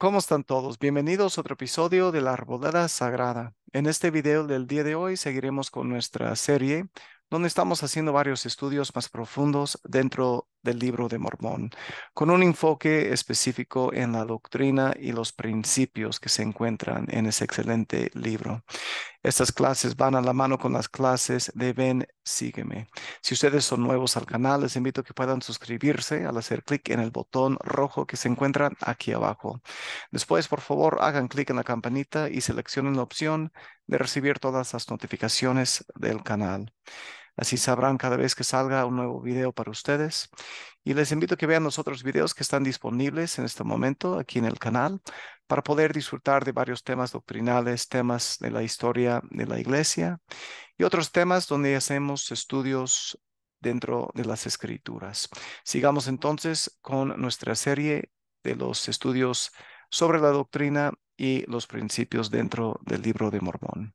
¿Cómo están todos? Bienvenidos a otro episodio de la Arboleda Sagrada. En este video del día de hoy seguiremos con nuestra serie donde estamos haciendo varios estudios más profundos dentro del libro de Mormón, con un enfoque específico en la doctrina y los principios que se encuentran en ese excelente libro. Estas clases van a la mano con las clases de Ven, sígueme. Si ustedes son nuevos al canal, les invito a que puedan suscribirse al hacer clic en el botón rojo que se encuentra aquí abajo. Después, por favor, hagan clic en la campanita y seleccionen la opción de recibir todas las notificaciones del canal. Así sabrán cada vez que salga un nuevo video para ustedes. Y les invito a que vean los otros videos que están disponibles en este momento aquí en el canal para poder disfrutar de varios temas doctrinales, temas de la historia de la iglesia y otros temas donde hacemos estudios dentro de las escrituras. Sigamos entonces con nuestra serie de los estudios sobre la doctrina y los principios dentro del libro de Mormón.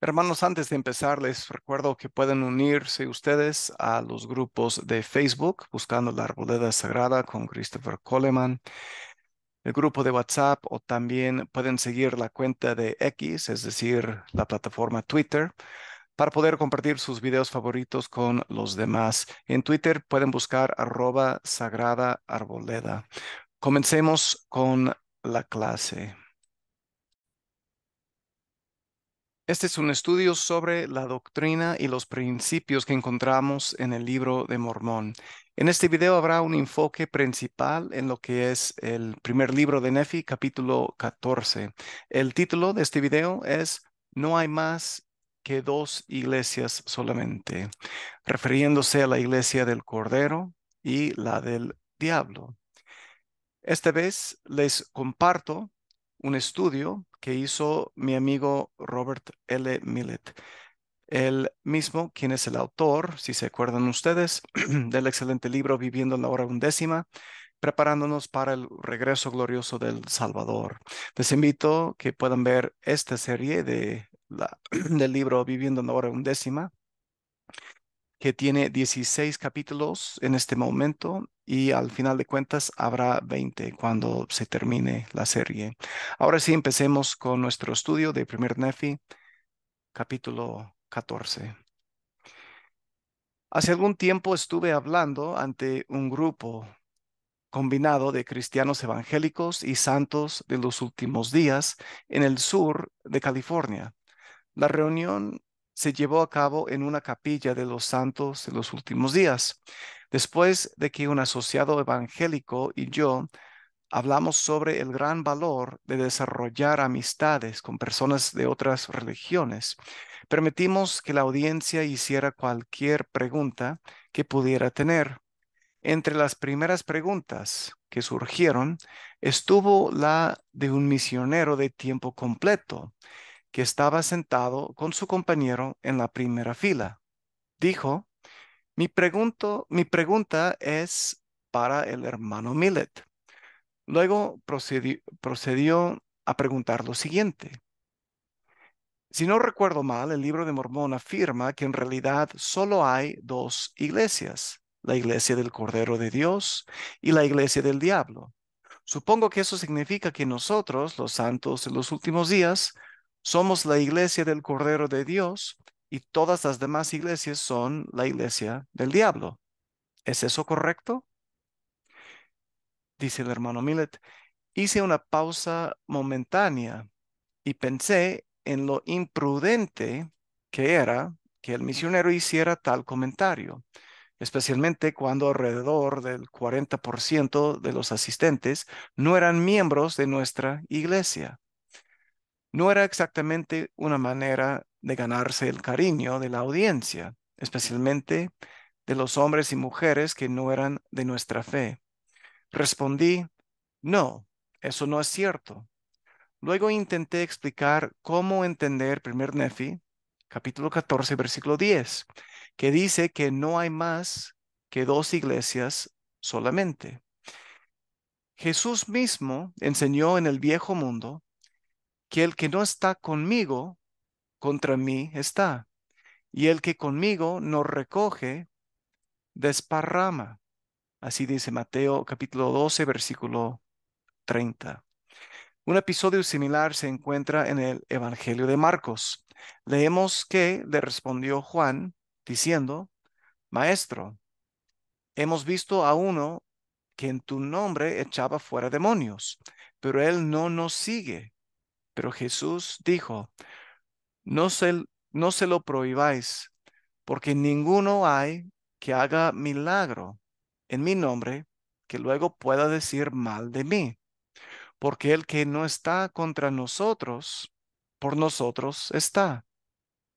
Hermanos, antes de empezar, les recuerdo que pueden unirse ustedes a los grupos de Facebook, buscando la Arboleda Sagrada con Christopher Coleman, el grupo de WhatsApp, o también pueden seguir la cuenta de X, es decir, la plataforma Twitter, para poder compartir sus videos favoritos con los demás. En Twitter pueden buscar arroba Sagrada Arboleda. Comencemos con la clase. Este es un estudio sobre la doctrina y los principios que encontramos en el libro de Mormón. En este video habrá un enfoque principal en lo que es el primer libro de Nefi, capítulo 14. El título de este video es No hay más que dos iglesias solamente, refiriéndose a la iglesia del Cordero y la del Diablo. Esta vez les comparto un estudio que hizo mi amigo Robert L. Millet. El mismo, quien es el autor, si se acuerdan ustedes, del excelente libro Viviendo en la hora undécima, preparándonos para el regreso glorioso del Salvador. Les invito que puedan ver esta serie de la, del libro Viviendo en la hora undécima, que tiene 16 capítulos en este momento y al final de cuentas habrá 20 cuando se termine la serie. Ahora sí, empecemos con nuestro estudio de primer Nefi, capítulo 14. Hace algún tiempo estuve hablando ante un grupo combinado de cristianos evangélicos y santos de los últimos días en el sur de California. La reunión se llevó a cabo en una capilla de los santos en los últimos días, después de que un asociado evangélico y yo hablamos sobre el gran valor de desarrollar amistades con personas de otras religiones. Permitimos que la audiencia hiciera cualquier pregunta que pudiera tener. Entre las primeras preguntas que surgieron estuvo la de un misionero de tiempo completo que estaba sentado con su compañero en la primera fila. Dijo, mi, mi pregunta es para el hermano Milet". Luego procedió, a preguntar lo siguiente. Si no recuerdo mal, el libro de Mormón afirma que en realidad solo hay dos iglesias, la iglesia del Cordero de Dios y la iglesia del Diablo. Supongo que eso significa que nosotros, los santos de los últimos días, somos la iglesia del Cordero de Dios y todas las demás iglesias son la iglesia del diablo. ¿Es eso correcto? Dice el hermano Millet, hice una pausa momentánea y pensé en lo imprudente que era que el misionero hiciera tal comentario, especialmente cuando alrededor del 40% de los asistentes no eran miembros de nuestra iglesia no era exactamente una manera de ganarse el cariño de la audiencia, especialmente de los hombres y mujeres que no eran de nuestra fe. Respondí, no, eso no es cierto. Luego intenté explicar cómo entender 1 Nefi, capítulo 14, versículo 10, que dice que no hay más que dos iglesias solamente. Jesús mismo enseñó en el viejo mundo que el que no está conmigo, contra mí está, y el que conmigo no recoge, desparrama. Así dice Mateo capítulo 12, versículo 30. Un episodio similar se encuentra en el Evangelio de Marcos. Leemos que le respondió Juan diciendo, Maestro, hemos visto a uno que en tu nombre echaba fuera demonios, pero él no nos sigue pero Jesús dijo, no se, no se lo prohibáis, porque ninguno hay que haga milagro en mi nombre que luego pueda decir mal de mí. Porque el que no está contra nosotros, por nosotros está.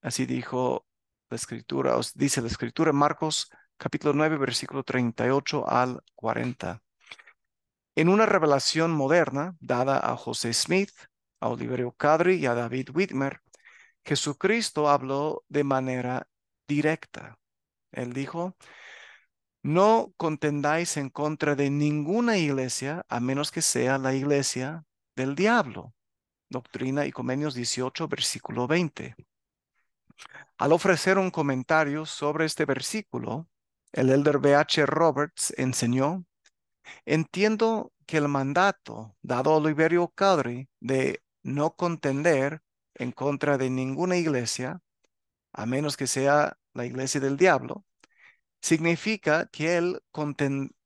Así dijo la escritura, os dice la escritura Marcos capítulo 9, versículo 38 al 40. En una revelación moderna dada a José Smith, a Oliverio Cadri y a David Whitmer, Jesucristo habló de manera directa. Él dijo, no contendáis en contra de ninguna iglesia a menos que sea la iglesia del diablo. Doctrina y Comenios 18, versículo 20. Al ofrecer un comentario sobre este versículo, el elder B.H. Roberts enseñó, entiendo que el mandato dado a Oliverio Cadri de no contender en contra de ninguna iglesia, a menos que sea la iglesia del diablo, significa que él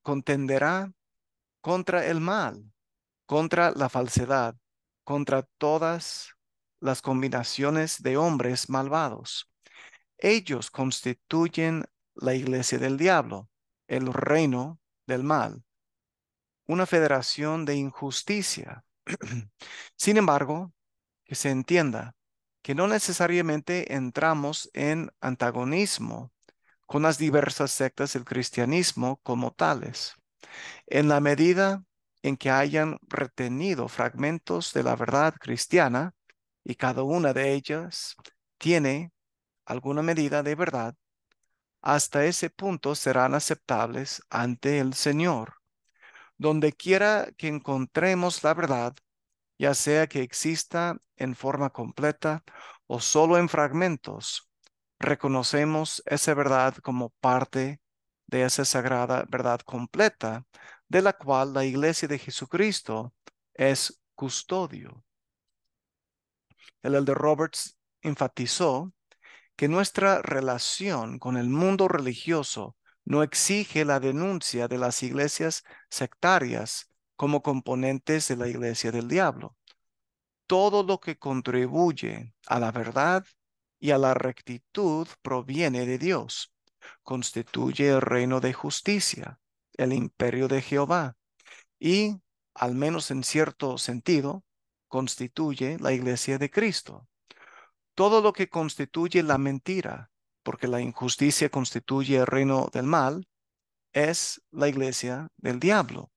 contenderá contra el mal, contra la falsedad, contra todas las combinaciones de hombres malvados. Ellos constituyen la iglesia del diablo, el reino del mal, una federación de injusticia, Sin embargo, que se entienda que no necesariamente entramos en antagonismo con las diversas sectas del cristianismo como tales, en la medida en que hayan retenido fragmentos de la verdad cristiana y cada una de ellas tiene alguna medida de verdad, hasta ese punto serán aceptables ante el Señor. Donde quiera que encontremos la verdad, ya sea que exista en forma completa o solo en fragmentos, reconocemos esa verdad como parte de esa sagrada verdad completa, de la cual la Iglesia de Jesucristo es custodio. El elder Roberts enfatizó que nuestra relación con el mundo religioso no exige la denuncia de las iglesias sectarias como componentes de la iglesia del diablo. Todo lo que contribuye a la verdad y a la rectitud proviene de Dios. Constituye el reino de justicia, el imperio de Jehová y, al menos en cierto sentido, constituye la iglesia de Cristo. Todo lo que constituye la mentira, porque la injusticia constituye el reino del mal, es la iglesia del diablo.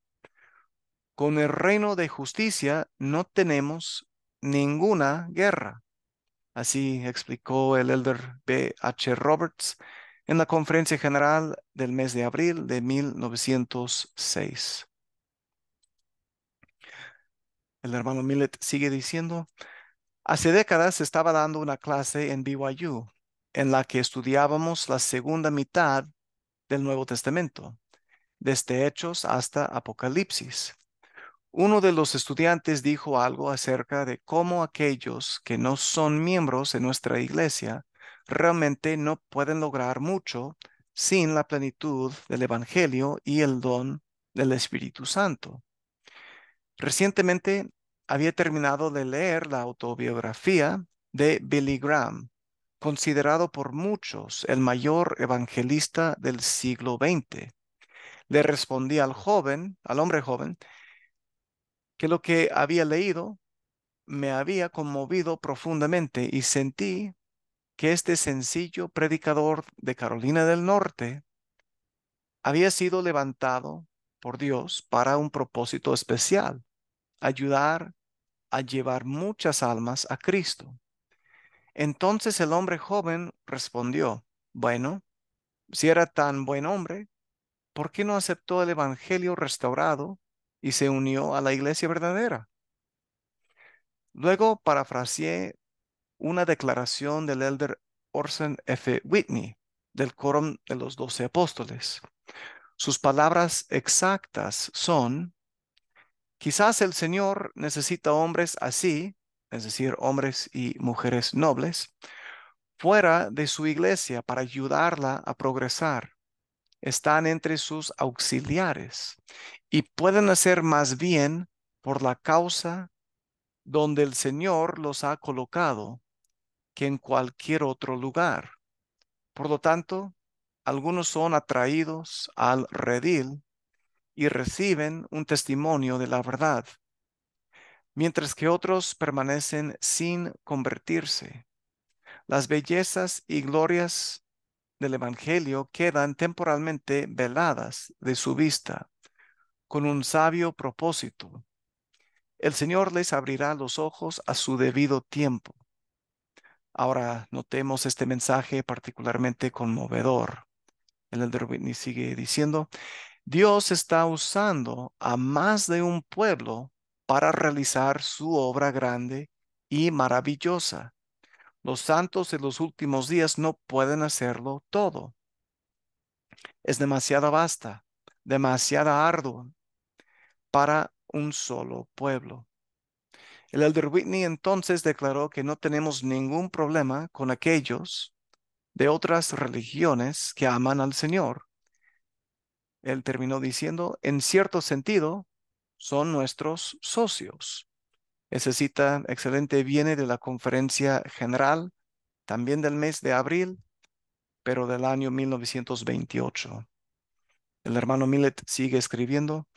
Con el reino de justicia no tenemos ninguna guerra. Así explicó el elder B. H. Roberts en la conferencia general del mes de abril de 1906. El hermano Millet sigue diciendo, hace décadas estaba dando una clase en BYU en la que estudiábamos la segunda mitad del Nuevo Testamento, desde Hechos hasta Apocalipsis. Uno de los estudiantes dijo algo acerca de cómo aquellos que no son miembros de nuestra iglesia realmente no pueden lograr mucho sin la plenitud del Evangelio y el don del Espíritu Santo. Recientemente había terminado de leer la autobiografía de Billy Graham, considerado por muchos el mayor evangelista del siglo XX. Le respondí al joven, al hombre joven, que lo que había leído me había conmovido profundamente y sentí que este sencillo predicador de Carolina del Norte había sido levantado por Dios para un propósito especial, ayudar a llevar muchas almas a Cristo. Entonces el hombre joven respondió, bueno, si era tan buen hombre, ¿por qué no aceptó el Evangelio restaurado y se unió a la iglesia verdadera? Luego parafraseé una declaración del elder Orson F. Whitney del Quórum de los Doce Apóstoles. Sus palabras exactas son, quizás el Señor necesita hombres así es decir, hombres y mujeres nobles, fuera de su iglesia para ayudarla a progresar. Están entre sus auxiliares y pueden hacer más bien por la causa donde el Señor los ha colocado que en cualquier otro lugar. Por lo tanto, algunos son atraídos al redil y reciben un testimonio de la verdad mientras que otros permanecen sin convertirse. Las bellezas y glorias del Evangelio quedan temporalmente veladas de su vista, con un sabio propósito. El Señor les abrirá los ojos a su debido tiempo. Ahora notemos este mensaje particularmente conmovedor. El Elder Whitney sigue diciendo, Dios está usando a más de un pueblo para realizar su obra grande y maravillosa. Los santos de los últimos días no pueden hacerlo todo. Es demasiado vasta, demasiado ardua para un solo pueblo. El elder Whitney entonces declaró que no tenemos ningún problema con aquellos de otras religiones que aman al Señor. Él terminó diciendo, en cierto sentido, son nuestros socios. Esa cita excelente viene de la conferencia general, también del mes de abril, pero del año 1928. El hermano Millet sigue escribiendo.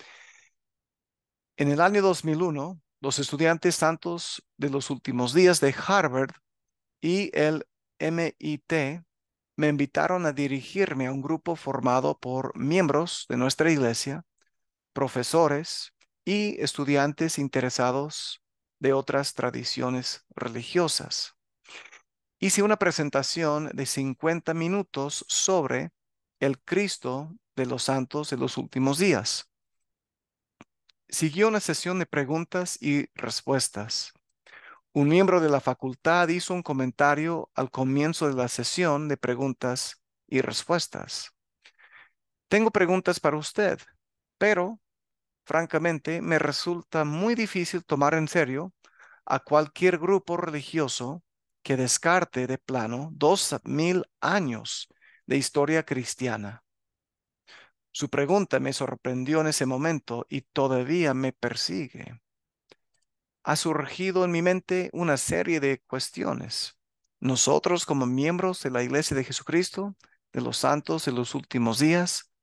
En el año 2001, los estudiantes santos de los últimos días de Harvard y el MIT me invitaron a dirigirme a un grupo formado por miembros de nuestra iglesia, profesores, y estudiantes interesados de otras tradiciones religiosas. Hice una presentación de 50 minutos sobre el Cristo de los santos de los últimos días. Siguió una sesión de preguntas y respuestas. Un miembro de la facultad hizo un comentario al comienzo de la sesión de preguntas y respuestas. Tengo preguntas para usted, pero francamente, me resulta muy difícil tomar en serio a cualquier grupo religioso que descarte de plano dos mil años de historia cristiana. Su pregunta me sorprendió en ese momento y todavía me persigue. Ha surgido en mi mente una serie de cuestiones. Nosotros como miembros de la Iglesia de Jesucristo, de los santos de los últimos días,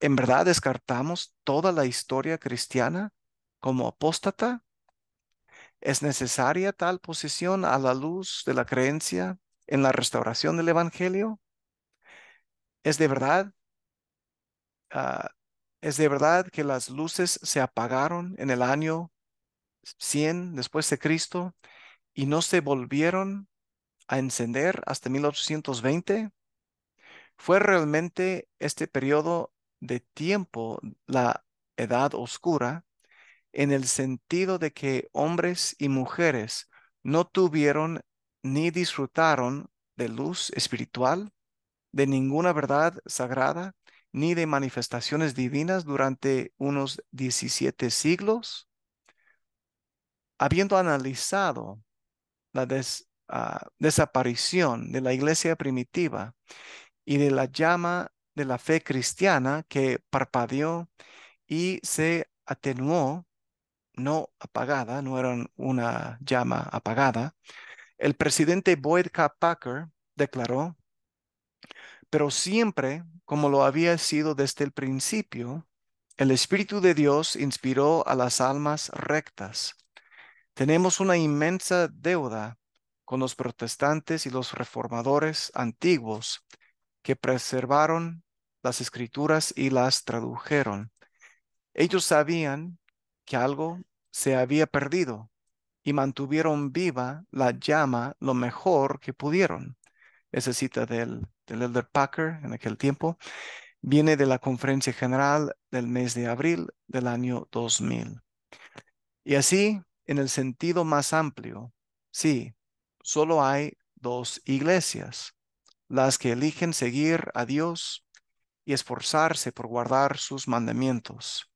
¿En verdad descartamos toda la historia cristiana como apóstata? ¿Es necesaria tal posición a la luz de la creencia en la restauración del Evangelio? ¿Es de verdad? Ah, ¿Es de verdad que las luces se apagaron en el año 100 después de Cristo y no se volvieron a encender hasta 1820? ¿Fue realmente este periodo de tiempo la edad oscura en el sentido de que hombres y mujeres no tuvieron ni disfrutaron de luz espiritual, de ninguna verdad sagrada, ni de manifestaciones divinas durante unos 17 siglos. Habiendo analizado la ah, desaparición de la iglesia primitiva y de la llama la fe cristiana que parpadeó y se atenuó, no apagada, no era una llama apagada, el presidente Boyd K. Packer declaró, pero siempre, como lo había sido desde el principio, el Espíritu de Dios inspiró a las almas rectas. Tenemos una inmensa deuda con los protestantes y los reformadores antiguos que preservaron las escrituras y las tradujeron. Ellos sabían que algo se había perdido y mantuvieron viva la llama lo mejor que pudieron. Esa cita del, del Elder Packer en aquel tiempo viene de la conferencia general del mes de abril del año 2000. Y así, en el sentido más amplio, sí, solo hay dos iglesias, las que eligen seguir a Dios y esforzarse por guardar sus mandamientos.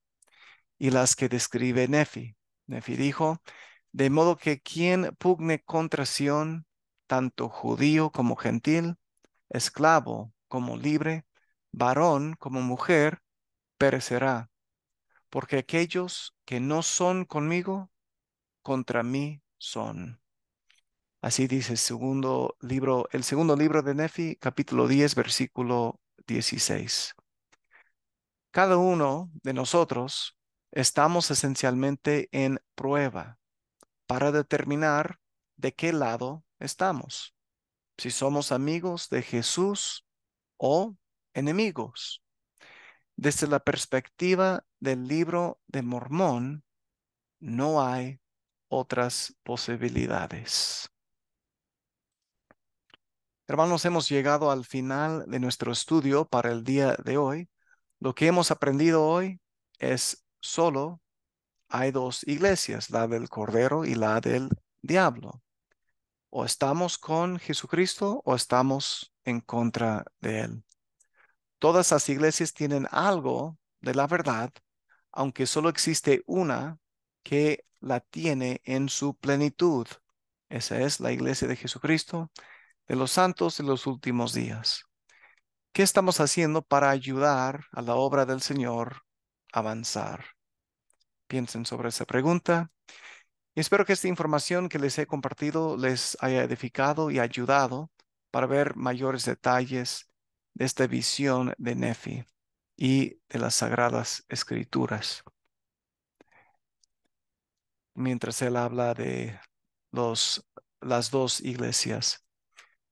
Y las que describe Nefi. Nefi dijo, de modo que quien pugne contra Sión, tanto judío como gentil, esclavo como libre, varón como mujer, perecerá, porque aquellos que no son conmigo, contra mí son. Así dice el segundo libro, el segundo libro de Nefi, capítulo 10, versículo 16. Cada uno de nosotros estamos esencialmente en prueba para determinar de qué lado estamos, si somos amigos de Jesús o enemigos. Desde la perspectiva del libro de Mormón, no hay otras posibilidades. Hermanos, hemos llegado al final de nuestro estudio para el día de hoy. Lo que hemos aprendido hoy es solo hay dos iglesias, la del Cordero y la del Diablo. O estamos con Jesucristo o estamos en contra de Él. Todas las iglesias tienen algo de la verdad, aunque solo existe una que la tiene en su plenitud. Esa es la iglesia de Jesucristo de los santos en los últimos días. ¿Qué estamos haciendo para ayudar a la obra del Señor avanzar? Piensen sobre esa pregunta. Y espero que esta información que les he compartido les haya edificado y ayudado para ver mayores detalles de esta visión de Nefi y de las Sagradas Escrituras. Mientras él habla de los, las dos iglesias.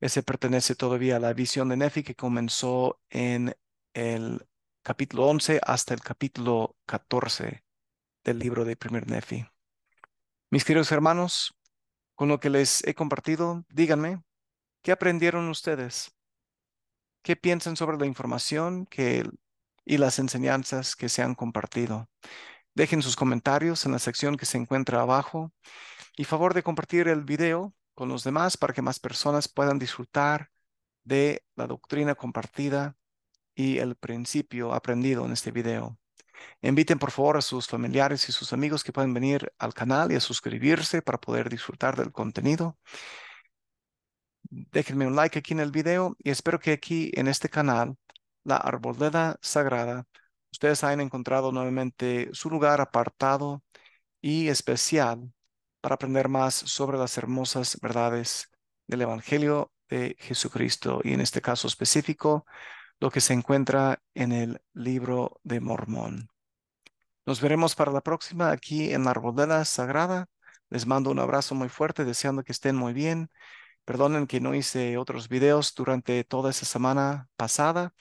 Ese pertenece todavía a la visión de Nefi que comenzó en el capítulo 11 hasta el capítulo 14 del libro de Primer Nefi. Mis queridos hermanos, con lo que les he compartido, díganme, ¿qué aprendieron ustedes? ¿Qué piensan sobre la información que, y las enseñanzas que se han compartido? Dejen sus comentarios en la sección que se encuentra abajo y favor de compartir el video con los demás para que más personas puedan disfrutar de la doctrina compartida y el principio aprendido en este video. Inviten por favor a sus familiares y sus amigos que pueden venir al canal y a suscribirse para poder disfrutar del contenido. Déjenme un like aquí en el video y espero que aquí en este canal, la Arboleda Sagrada, ustedes hayan encontrado nuevamente su lugar apartado y especial para aprender más sobre las hermosas verdades del Evangelio de Jesucristo y en este caso específico lo que se encuentra en el libro de Mormón. Nos veremos para la próxima aquí en la Arboleda Sagrada. Les mando un abrazo muy fuerte, deseando que estén muy bien. Perdonen que no hice otros videos durante toda esa semana pasada.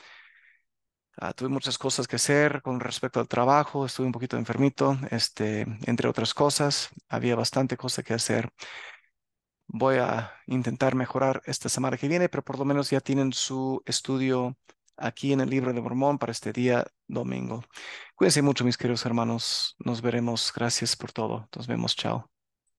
Ah, tuve muchas cosas que hacer con respecto al trabajo, estuve un poquito enfermito, este, entre otras cosas, había bastante cosa que hacer. Voy a intentar mejorar esta semana que viene, pero por lo menos ya tienen su estudio aquí en el libro de Mormón para este día domingo. Cuídense mucho, mis queridos hermanos. Nos veremos. Gracias por todo. Nos vemos. Chao.